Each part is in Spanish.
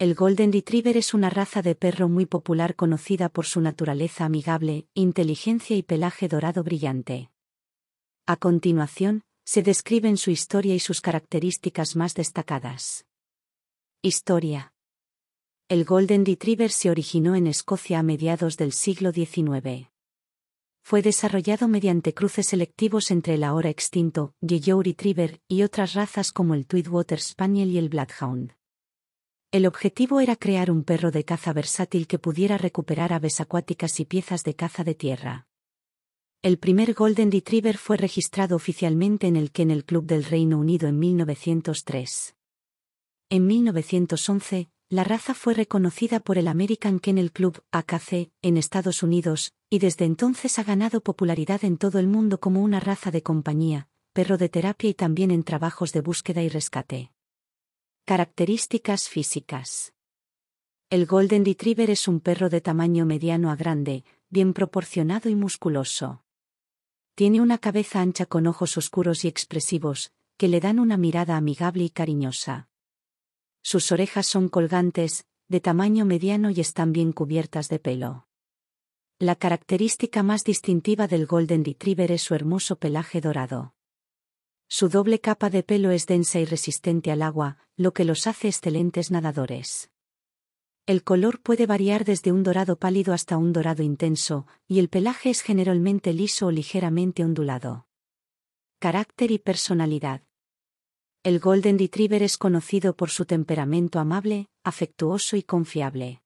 El Golden Retriever es una raza de perro muy popular conocida por su naturaleza amigable, inteligencia y pelaje dorado brillante. A continuación, se describen su historia y sus características más destacadas. Historia. El Golden Retriever se originó en Escocia a mediados del siglo XIX. Fue desarrollado mediante cruces selectivos entre el ahora extinto Yellow Retriever y otras razas como el Tweedwater Spaniel y el Bloodhound. El objetivo era crear un perro de caza versátil que pudiera recuperar aves acuáticas y piezas de caza de tierra. El primer Golden Retriever fue registrado oficialmente en el Kennel Club del Reino Unido en 1903. En 1911, la raza fue reconocida por el American Kennel Club, AKC, en Estados Unidos, y desde entonces ha ganado popularidad en todo el mundo como una raza de compañía, perro de terapia y también en trabajos de búsqueda y rescate. Características físicas. El Golden Retriever es un perro de tamaño mediano a grande, bien proporcionado y musculoso. Tiene una cabeza ancha con ojos oscuros y expresivos, que le dan una mirada amigable y cariñosa. Sus orejas son colgantes, de tamaño mediano y están bien cubiertas de pelo. La característica más distintiva del Golden Retriever es su hermoso pelaje dorado. Su doble capa de pelo es densa y resistente al agua, lo que los hace excelentes nadadores. El color puede variar desde un dorado pálido hasta un dorado intenso, y el pelaje es generalmente liso o ligeramente ondulado. Carácter y personalidad. El Golden Retriever es conocido por su temperamento amable, afectuoso y confiable.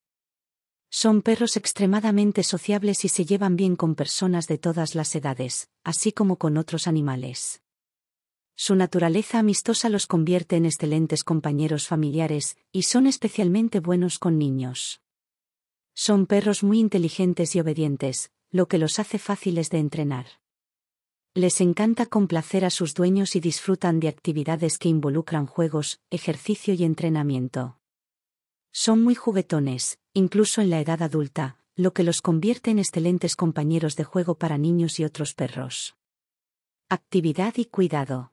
Son perros extremadamente sociables y se llevan bien con personas de todas las edades, así como con otros animales. Su naturaleza amistosa los convierte en excelentes compañeros familiares, y son especialmente buenos con niños. Son perros muy inteligentes y obedientes, lo que los hace fáciles de entrenar. Les encanta complacer a sus dueños y disfrutan de actividades que involucran juegos, ejercicio y entrenamiento. Son muy juguetones, incluso en la edad adulta, lo que los convierte en excelentes compañeros de juego para niños y otros perros. Actividad y cuidado.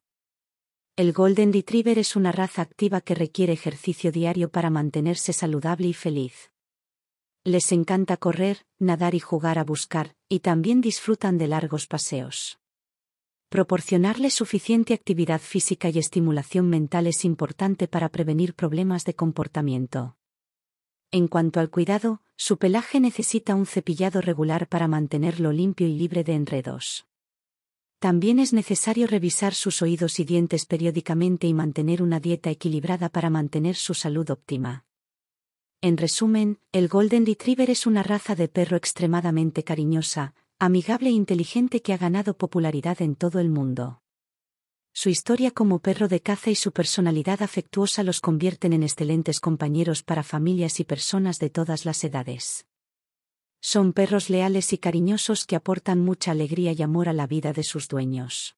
El Golden Retriever es una raza activa que requiere ejercicio diario para mantenerse saludable y feliz. Les encanta correr, nadar y jugar a buscar, y también disfrutan de largos paseos. Proporcionarles suficiente actividad física y estimulación mental es importante para prevenir problemas de comportamiento. En cuanto al cuidado, su pelaje necesita un cepillado regular para mantenerlo limpio y libre de enredos. También es necesario revisar sus oídos y dientes periódicamente y mantener una dieta equilibrada para mantener su salud óptima. En resumen, el Golden Retriever es una raza de perro extremadamente cariñosa, amigable e inteligente que ha ganado popularidad en todo el mundo. Su historia como perro de caza y su personalidad afectuosa los convierten en excelentes compañeros para familias y personas de todas las edades. Son perros leales y cariñosos que aportan mucha alegría y amor a la vida de sus dueños.